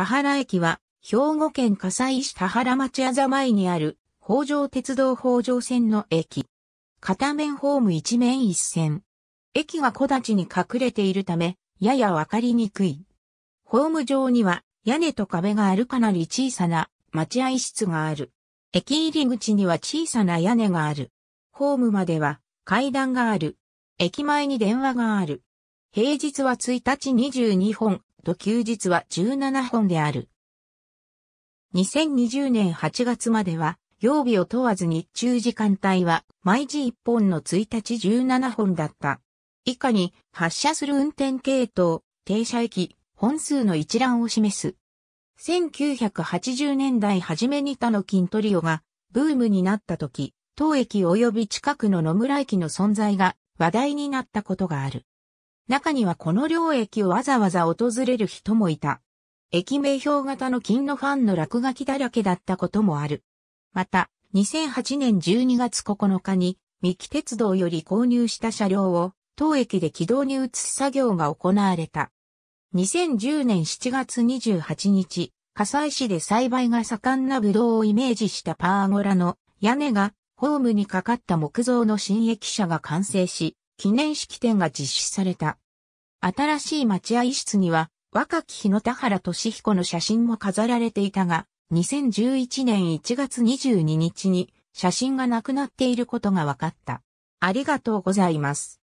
田原駅は、兵庫県加西市田原町あざ前にある、北条鉄道北条線の駅。片面ホーム一面一線。駅は木立に隠れているため、ややわかりにくい。ホーム上には、屋根と壁があるかなり小さな待合室がある。駅入り口には小さな屋根がある。ホームまでは階段がある。駅前に電話がある。平日は1日22本、と休日は17本である。2020年8月までは、曜日を問わず日中時間帯は、毎時1本の1日17本だった。以下に、発車する運転系統、停車駅、本数の一覧を示す。1980年代初めに他の金トリオが、ブームになった時、当駅及び近くの野村駅の存在が話題になったことがある。中にはこの領域をわざわざ訪れる人もいた。駅名標型の金のファンの落書きだらけだったこともある。また、2008年12月9日に、三木鉄道より購入した車両を、当駅で軌道に移す作業が行われた。2010年7月28日、火災市で栽培が盛んなブドウをイメージしたパーゴラの屋根が、ホームにかかった木造の新駅舎が完成し、記念式典が実施された。新しい待合室には、若き日の田原俊彦の写真も飾られていたが、2011年1月22日に写真がなくなっていることが分かった。ありがとうございます。